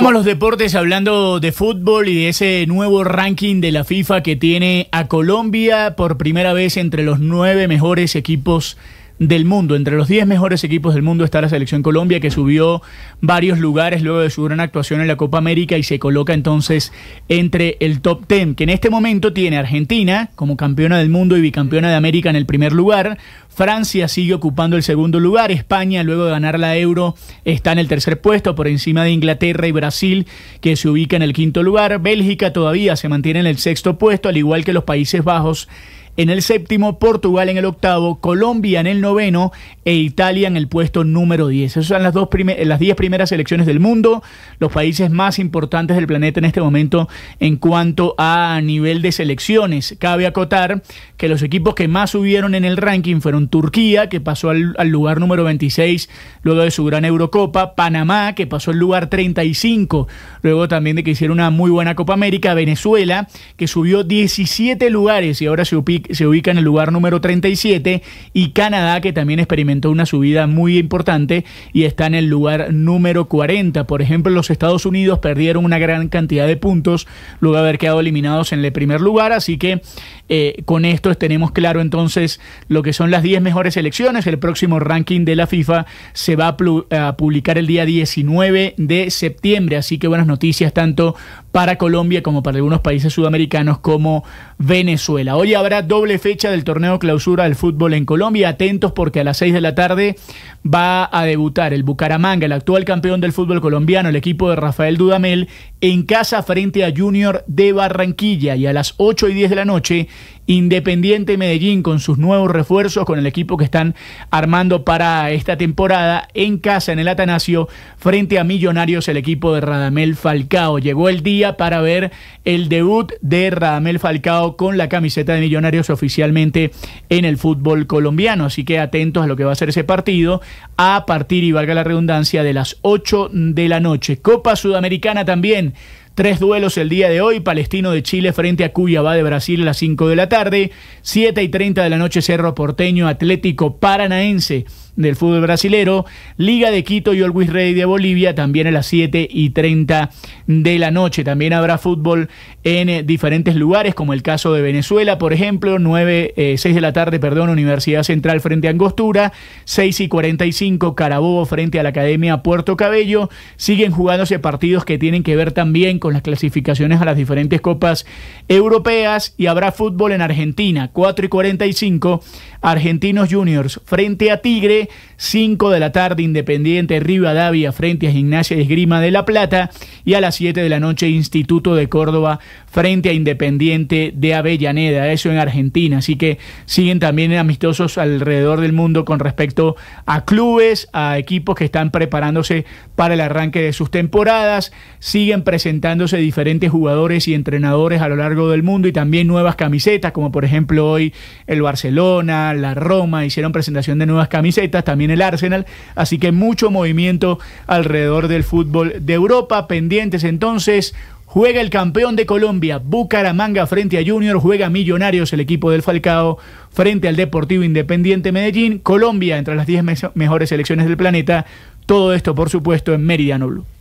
Vamos los deportes hablando de fútbol y de ese nuevo ranking de la FIFA que tiene a Colombia por primera vez entre los nueve mejores equipos del mundo. Entre los 10 mejores equipos del mundo está la selección Colombia, que subió varios lugares luego de su gran actuación en la Copa América y se coloca entonces entre el top 10, que en este momento tiene Argentina como campeona del mundo y bicampeona de América en el primer lugar. Francia sigue ocupando el segundo lugar, España luego de ganar la Euro está en el tercer puesto por encima de Inglaterra y Brasil que se ubica en el quinto lugar, Bélgica todavía se mantiene en el sexto puesto al igual que los Países Bajos en el séptimo, Portugal en el octavo, Colombia en el noveno e Italia en el puesto número 10. Esas son las, dos las 10 primeras selecciones del mundo, los países más importantes del planeta en este momento en cuanto a nivel de selecciones. Cabe acotar que los equipos que más subieron en el ranking fueron Turquía, que pasó al, al lugar número 26 luego de su gran Eurocopa, Panamá, que pasó al lugar 35 luego también de que hicieron una muy buena Copa América, Venezuela, que subió 17 lugares y ahora se ubica se ubica en el lugar número 37 y Canadá, que también experimentó una subida muy importante y está en el lugar número 40. Por ejemplo, los Estados Unidos perdieron una gran cantidad de puntos luego de haber quedado eliminados en el primer lugar, así que eh, con esto tenemos claro entonces lo que son las 10 mejores elecciones, El próximo ranking de la FIFA se va a, a publicar el día 19 de septiembre, así que buenas noticias tanto para Colombia como para algunos países sudamericanos como Venezuela. Hoy habrá doble fecha del torneo clausura del fútbol en Colombia. Atentos porque a las 6 de la tarde va a debutar el Bucaramanga, el actual campeón del fútbol colombiano, el equipo de Rafael Dudamel, en casa frente a Junior de Barranquilla. Y a las 8 y 10 de la noche, Independiente Medellín con sus nuevos refuerzos, con el equipo que están armando para esta temporada, en casa en el Atanasio, frente a Millonarios, el equipo de Radamel Falcao. Llegó el día para ver el debut de Radamel Falcao con la camiseta de Millonarios oficialmente en el fútbol colombiano. Así que atentos a lo que va a ser ese partido a partir, y valga la redundancia, de las 8 de la noche. Copa Sudamericana también. Tres duelos el día de hoy, Palestino de Chile frente a Cuyabá de Brasil a las 5 de la tarde, 7 y 30 de la noche Cerro Porteño Atlético Paranaense del fútbol brasilero, Liga de Quito y Luis Rey de Bolivia también a las 7 y 30 de la noche. También habrá fútbol en eh, diferentes lugares, como el caso de Venezuela, por ejemplo, nueve, 6 eh, de la tarde, perdón, Universidad Central frente a Angostura, 6 y 45 Carabobo frente a la Academia Puerto Cabello. Siguen jugándose partidos que tienen que ver también con las clasificaciones a las diferentes copas europeas y habrá fútbol en Argentina, 4 y 45, Argentinos Juniors frente a Tigre, 5 de la tarde Independiente Rivadavia frente a Gimnasia Esgrima de La Plata y a las 7 de la noche Instituto de Córdoba frente a Independiente de Avellaneda, eso en Argentina, así que siguen también amistosos alrededor del mundo con respecto a clubes, a equipos que están preparándose para el arranque de sus temporadas, siguen presentando diferentes jugadores y entrenadores a lo largo del mundo y también nuevas camisetas, como por ejemplo hoy el Barcelona, la Roma hicieron presentación de nuevas camisetas, también el Arsenal, así que mucho movimiento alrededor del fútbol de Europa, pendientes entonces. Juega el campeón de Colombia, Bucaramanga frente a Junior, juega Millonarios, el equipo del Falcao, frente al Deportivo Independiente Medellín, Colombia entre las 10 mejores selecciones del planeta. Todo esto, por supuesto, en Meridiano Blue.